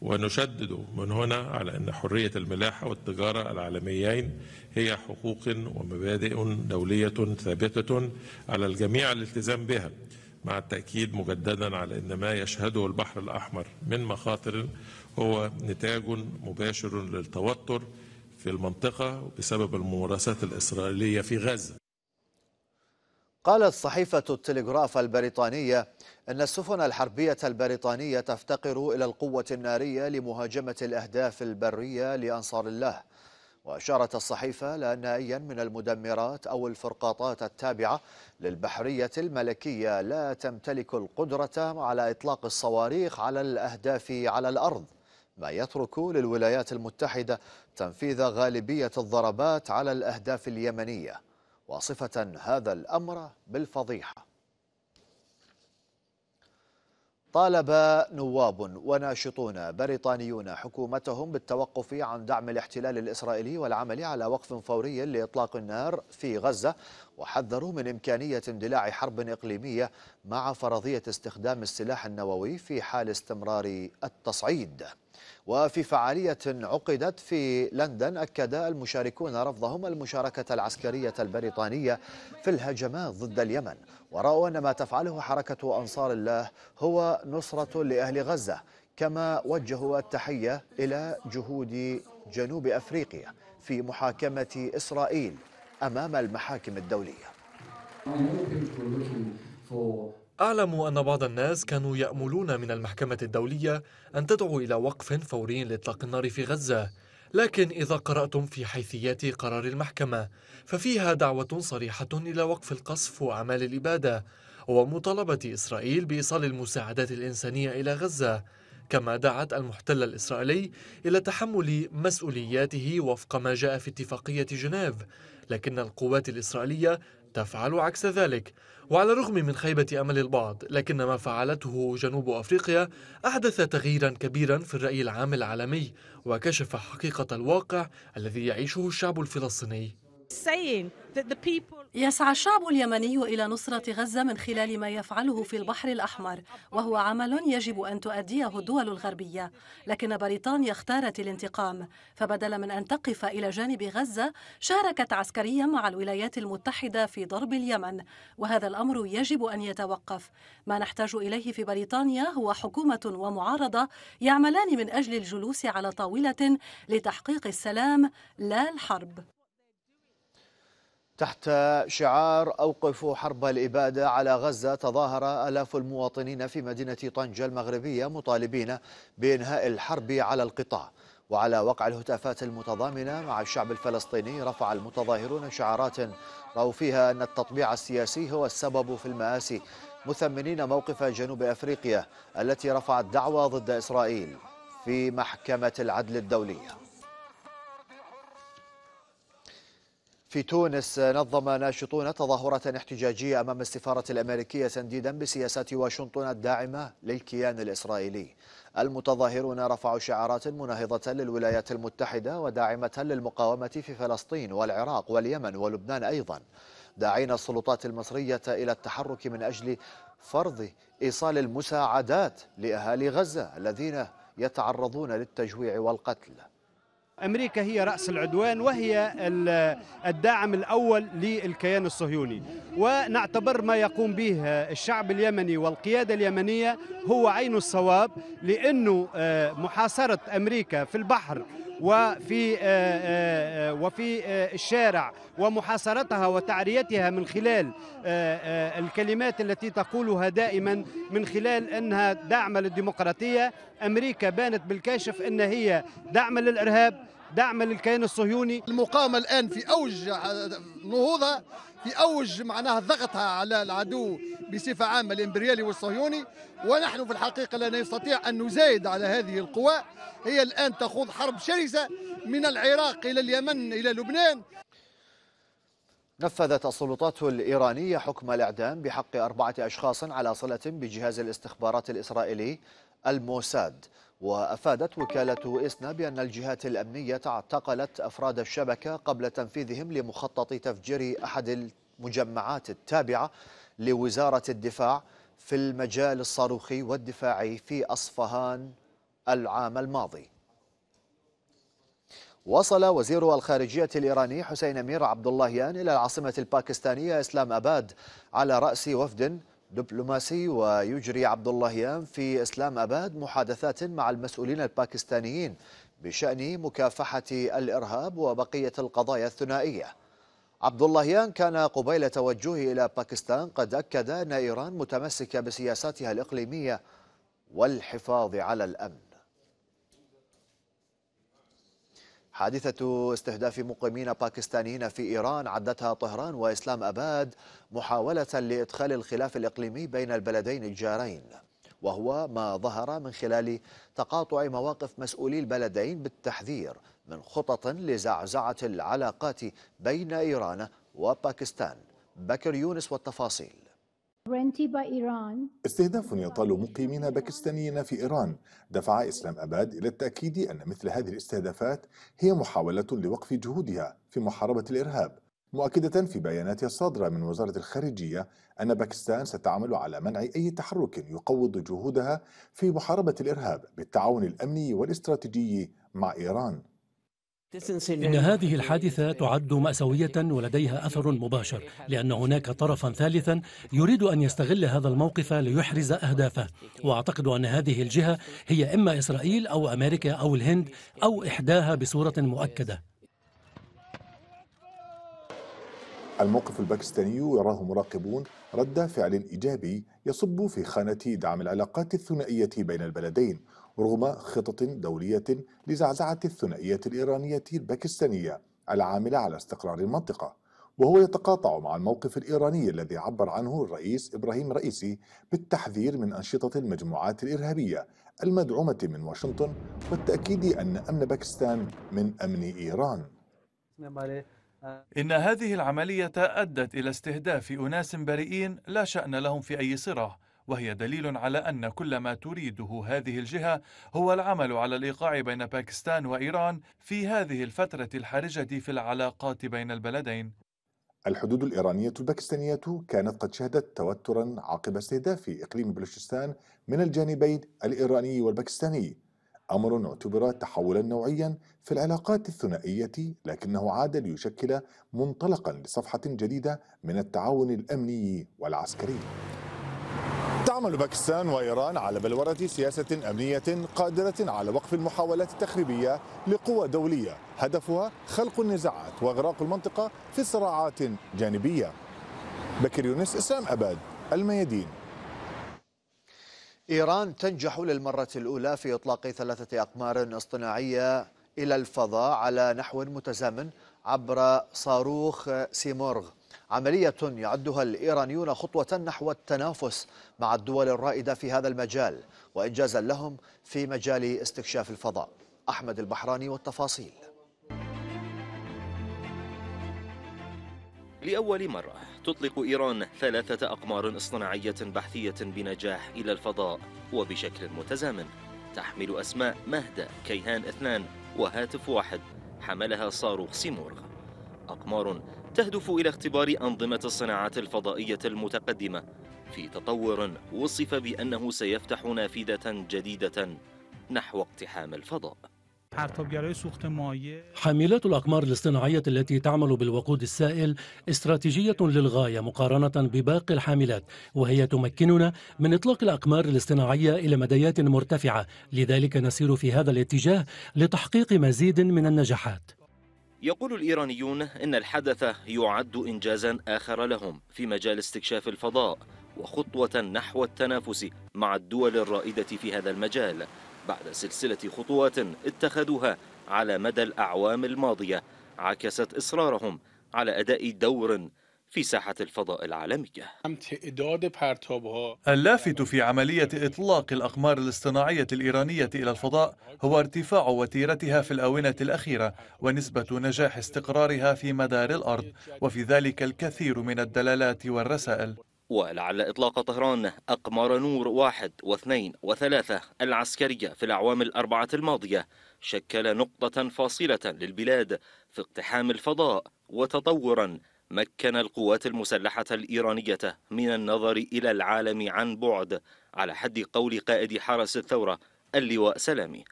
S3: ونشدد من هنا على أن حرية الملاحة والتجارة العالميين هي حقوق ومبادئ دولية ثابتة على الجميع الالتزام بها مع التأكيد مجددا على أن ما يشهده البحر الأحمر من مخاطر هو نتاج مباشر للتوتر في المنطقة بسبب الممارسات الإسرائيلية في غزة
S1: قالت صحيفة التلغراف البريطانية أن السفن الحربية البريطانية تفتقر إلى القوة النارية لمهاجمة الأهداف البرية لأنصار الله وأشارت الصحيفة لأن أيا من المدمرات أو الفرقاطات التابعة للبحرية الملكية لا تمتلك القدرة على إطلاق الصواريخ على الأهداف على الأرض ما يترك للولايات المتحدة تنفيذ غالبية الضربات على الأهداف اليمنية واصفة هذا الأمر بالفضيحة طالب نواب وناشطون بريطانيون حكومتهم بالتوقف عن دعم الاحتلال الإسرائيلي والعمل على وقف فوري لإطلاق النار في غزة وحذروا من إمكانية اندلاع حرب إقليمية مع فرضية استخدام السلاح النووي في حال استمرار التصعيد وفي فعالية عقدت في لندن أكد المشاركون رفضهم المشاركة العسكرية البريطانية في الهجمات ضد اليمن ورأوا أن ما تفعله حركة أنصار الله هو نصرة لأهل غزة كما وجهوا التحية إلى جهود جنوب أفريقيا في محاكمة إسرائيل أمام المحاكم الدولية
S8: أعلم
S4: أن بعض الناس كانوا يأملون من المحكمة الدولية أن تدعو إلى وقف فوري لإطلاق النار في غزة لكن إذا قرأتم في حيثيات قرار المحكمة ففيها دعوة صريحة إلى وقف القصف وأعمال الإبادة ومطالبة
S1: إسرائيل بإيصال المساعدات الإنسانية إلى غزة كما دعت المحتل الإسرائيلي إلى تحمل مسؤولياته وفق ما جاء في اتفاقية جنيف لكن
S2: القوات الإسرائيلية تفعل عكس ذلك وعلى الرغم من خيبة أمل البعض لكن ما فعلته جنوب أفريقيا أحدث تغييرا كبيرا في الرأي العام العالمي
S4: وكشف حقيقة الواقع الذي يعيشه الشعب الفلسطيني
S7: يسعى الشعب اليمني إلى نصرة غزة من خلال ما يفعله في البحر الأحمر وهو عمل يجب أن تؤديه الدول الغربية لكن بريطانيا اختارت الانتقام فبدلا من أن تقف إلى جانب غزة شاركت عسكريا مع الولايات المتحدة في ضرب اليمن وهذا الأمر يجب أن يتوقف ما نحتاج إليه في بريطانيا هو حكومة ومعارضة يعملان من أجل الجلوس على طاولة لتحقيق السلام لا الحرب
S1: تحت شعار أوقفوا حرب الإبادة على غزة تظاهر آلاف المواطنين في مدينة طنجة المغربية مطالبين بإنهاء الحرب على القطاع وعلى وقع الهتافات المتضامنة مع الشعب الفلسطيني رفع المتظاهرون شعارات رأوا فيها أن التطبيع السياسي هو السبب في المآسي مثمنين موقف جنوب أفريقيا التي رفعت دعوى ضد إسرائيل في محكمة العدل الدولية في تونس نظم ناشطون تظاهرة احتجاجية أمام السفارة الأمريكية تنديدا بسياسات واشنطن الداعمة للكيان الإسرائيلي المتظاهرون رفعوا شعارات مناهضة للولايات المتحدة وداعمة للمقاومة في فلسطين والعراق واليمن ولبنان أيضا داعين السلطات المصرية إلى التحرك من أجل فرض إيصال المساعدات لأهالي غزة الذين يتعرضون للتجويع والقتل امريكا هي راس العدوان وهي الداعم الاول للكيان الصهيوني ونعتبر ما يقوم به الشعب اليمني والقياده اليمنيه هو عين الصواب لانه آه، محاصره امريكا في البحر وفي آه، آه، آه، وفي الشارع ومحاصرتها وتعريتها من خلال الكلمات التي تقولها دائما من خلال انها دعم للديمقراطيه امريكا بانت بالكاشف ان هي
S2: دعم للارهاب دعم للكيان الصهيوني المقاومه الان في اوج نهوضها يأوج معناها ضغطها على العدو بصفة عامة الإمبريالي والصهيوني ونحن في الحقيقة لا نستطيع أن نزايد على هذه القوى هي الآن تخوض حرب شرسة من العراق إلى اليمن إلى لبنان
S1: نفذت السلطات الإيرانية حكم الإعدام بحق أربعة أشخاص على صلة بجهاز الاستخبارات الإسرائيلي الموساد وأفادت وكالة إسنا بأن الجهات الأمنية اعتقلت أفراد الشبكة قبل تنفيذهم لمخطط تفجير أحد المجمعات التابعة لوزارة الدفاع في المجال الصاروخي والدفاعي في أصفهان العام الماضي وصل وزير الخارجية الإيراني حسين أمير عبد اللهيان إلى العاصمة الباكستانية إسلام أباد على رأس وفد دبلوماسي ويجري عبد الله يام في اسلام اباد محادثات مع المسؤولين الباكستانيين بشان مكافحه الارهاب وبقيه القضايا الثنائيه. عبد الله يان كان قبيل توجهه الى باكستان قد اكد ان ايران متمسكه بسياساتها الاقليميه والحفاظ على الامن. حادثة استهداف مقيمين باكستانيين في إيران عدتها طهران وإسلام أباد محاولة لإدخال الخلاف الإقليمي بين البلدين الجارين وهو ما ظهر من خلال تقاطع مواقف مسؤولي البلدين بالتحذير من خطط لزعزعة العلاقات بين إيران
S3: وباكستان بكر يونس والتفاصيل استهداف يطال مقيمين باكستانيين في إيران دفع إسلام أباد إلى التأكيد أن مثل هذه الاستهدافات هي محاولة لوقف جهودها في محاربة الإرهاب مؤكدة في بياناتها الصادرة من وزارة الخارجية أن باكستان ستعمل على منع أي تحرك يقوض جهودها في محاربة الإرهاب بالتعاون الأمني والاستراتيجي مع إيران إن
S4: هذه الحادثة تعد مأساوية ولديها أثر مباشر لأن هناك طرفا ثالثا يريد أن يستغل هذا الموقف ليحرز أهدافه وأعتقد أن هذه الجهة هي إما إسرائيل أو أمريكا أو الهند أو إحداها بصورة مؤكدة
S3: الموقف الباكستاني يراه مراقبون رد فعل إيجابي يصب في خانة دعم العلاقات الثنائية بين البلدين رغم خطط دولية لزعزعة الثنائية الإيرانية الباكستانية العاملة على استقرار المنطقة وهو يتقاطع مع الموقف الإيراني الذي عبر عنه الرئيس إبراهيم رئيسي بالتحذير من أنشطة المجموعات الإرهابية المدعومة من واشنطن والتأكيد أن أمن باكستان من أمن إيران
S5: إن هذه العملية أدت إلى استهداف أناس بريئين لا شأن لهم في أي صراع وهي دليل على أن كل ما تريده هذه الجهة هو العمل على الإيقاع بين باكستان وإيران في هذه الفترة الحرجة في العلاقات بين البلدين
S3: الحدود الإيرانية الباكستانية كانت قد شهدت توترا عقب استهداف إقليم بلوشستان من الجانبين الإيراني والباكستاني أمر اعتبر تحولا نوعيا في العلاقات الثنائية لكنه عاد ليشكل منطلقا لصفحة جديدة من التعاون الأمني والعسكري تعمل باكستان وإيران على بلورة سياسة أمنية قادرة على وقف المحاولات التخريبية لقوى دولية هدفها خلق النزاعات وإغراق المنطقة في صراعات جانبية بكر يونس إسلام أباد الميادين
S1: إيران تنجح للمرة الأولى في إطلاق ثلاثة أقمار اصطناعية إلى الفضاء على نحو متزامن عبر صاروخ سيمورغ عملية يعدها الإيرانيون خطوة نحو التنافس مع الدول الرائدة في هذا المجال وإنجازا لهم في مجال استكشاف الفضاء أحمد البحراني والتفاصيل
S7: لأول مرة تطلق إيران ثلاثة أقمار اصطناعية بحثية بنجاح إلى الفضاء وبشكل متزامن تحمل أسماء مهدى كيهان اثنان وهاتف واحد حملها صاروخ سيمورغ أقمار تهدف إلى اختبار أنظمة الصناعات الفضائية المتقدمة في تطور وصف بأنه سيفتح نافذة جديدة نحو اقتحام الفضاء
S4: حاملات الأقمار الاصطناعية التي تعمل بالوقود السائل استراتيجية للغاية مقارنة بباقي الحاملات وهي تمكننا من إطلاق الأقمار الاصطناعية إلى مديات مرتفعة لذلك نسير في هذا الاتجاه لتحقيق مزيد من النجاحات
S7: يقول الإيرانيون إن الحدث يعد إنجازا آخر لهم في مجال استكشاف الفضاء وخطوة نحو التنافس مع الدول الرائدة في هذا المجال بعد سلسلة خطوات اتخذوها على مدى الأعوام الماضية عكست إصرارهم على أداء
S5: دور في ساحة الفضاء العالمية اللافت يعني في عملية إطلاق الأقمار الاصطناعية الإيرانية إلى الفضاء هو ارتفاع وتيرتها في الآونة الأخيرة ونسبة نجاح استقرارها في مدار الأرض وفي ذلك الكثير من الدلالات والرسائل
S7: ولعل إطلاق طهران أقمار نور واحد واثنين وثلاثة العسكرية في الأعوام الأربعة الماضية شكل نقطة فاصلة للبلاد في اقتحام الفضاء وتطورا مكن القوات المسلحة الإيرانية من النظر إلى العالم عن بعد على حد قول قائد حرس الثورة اللواء سلامي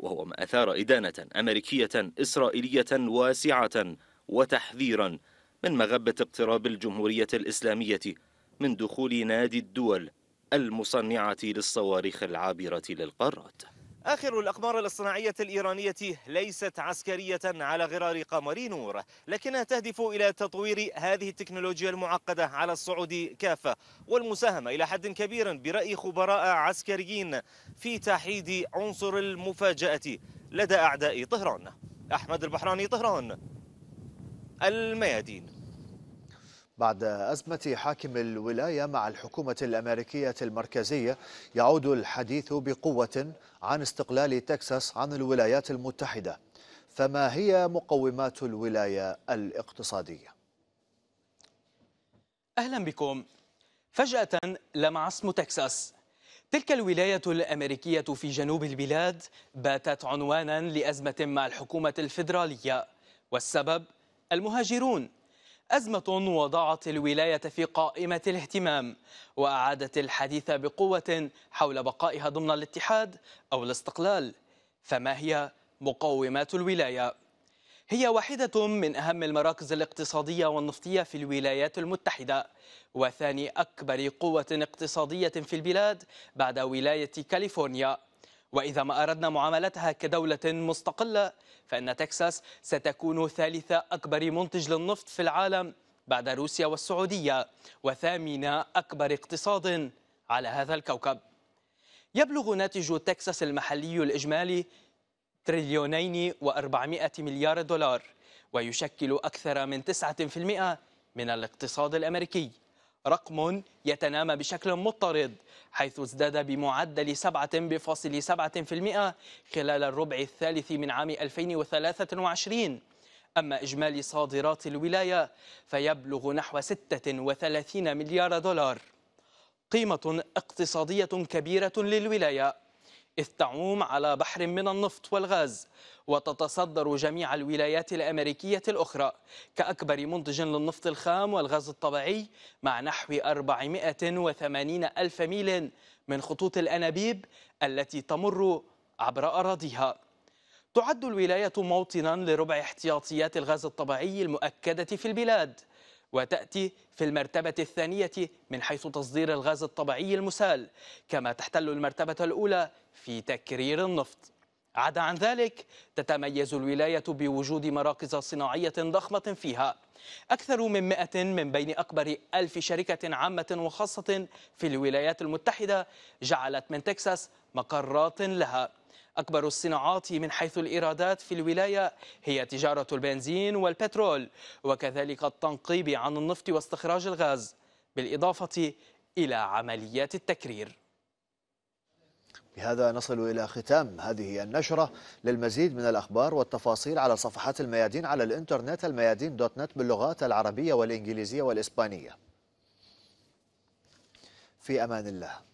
S7: وهو ما أثار إدانة أمريكية إسرائيلية واسعة وتحذيرا من مغبة اقتراب الجمهورية الإسلامية من دخول نادي الدول المصنعة للصواريخ العابرة للقارات آخر الأقمار الاصطناعية الإيرانية ليست عسكرية على غرار قمر نور لكنها تهدف إلى تطوير هذه التكنولوجيا المعقدة على الصعود كافة والمساهمة إلى حد كبير برأي خبراء عسكريين في تحييد عنصر المفاجأة لدى أعداء طهران أحمد البحراني طهران الميادين
S1: بعد أزمة حاكم الولاية مع الحكومة الأمريكية المركزية يعود الحديث بقوة عن استقلال تكساس عن الولايات المتحدة فما هي مقومات الولاية الاقتصادية؟
S8: أهلا بكم فجأة لمع اسم تكساس تلك الولاية الأمريكية في جنوب البلاد باتت عنوانا لأزمة مع الحكومة الفيدرالية والسبب المهاجرون أزمة وضعت الولاية في قائمة الاهتمام وأعادت الحديث بقوة حول بقائها ضمن الاتحاد أو الاستقلال فما هي مقومات الولاية؟ هي واحدة من أهم المراكز الاقتصادية والنفطية في الولايات المتحدة وثاني أكبر قوة اقتصادية في البلاد بعد ولاية كاليفورنيا وإذا ما أردنا معاملتها كدولة مستقلة فإن تكساس ستكون ثالث أكبر منتج للنفط في العالم بعد روسيا والسعودية وثامن أكبر اقتصاد على هذا الكوكب يبلغ ناتج تكساس المحلي الإجمالي تريليونين وأربعمائة مليار دولار ويشكل أكثر من 9% من الاقتصاد الأمريكي رقم يتنامى بشكل مضطرد حيث ازداد بمعدل 7.7% خلال الربع الثالث من عام 2023 أما إجمالي صادرات الولاية فيبلغ نحو 36 مليار دولار قيمة اقتصادية كبيرة للولاية إذ تعوم على بحر من النفط والغاز وتتصدر جميع الولايات الأمريكية الأخرى كأكبر منتج للنفط الخام والغاز الطبيعي مع نحو 480 ألف ميل من خطوط الأنابيب التي تمر عبر أراضيها تعد الولاية موطنا لربع احتياطيات الغاز الطبيعي المؤكدة في البلاد وتأتي في المرتبة الثانية من حيث تصدير الغاز الطبيعي المسال كما تحتل المرتبة الأولى في تكرير النفط عدا عن ذلك تتميز الولاية بوجود مراكز صناعية ضخمة فيها أكثر من 100 من بين أكبر ألف شركة عامة وخاصة في الولايات المتحدة جعلت من تكساس مقرات لها أكبر الصناعات من حيث الإيرادات في الولاية هي تجارة البنزين والبترول وكذلك التنقيب عن النفط واستخراج الغاز بالإضافة إلى عمليات التكرير
S1: بهذا نصل إلى ختام هذه النشرة للمزيد من الأخبار والتفاصيل على صفحات الميادين على الإنترنت الميادين دوت نت باللغات العربية والإنجليزية والإسبانية في أمان الله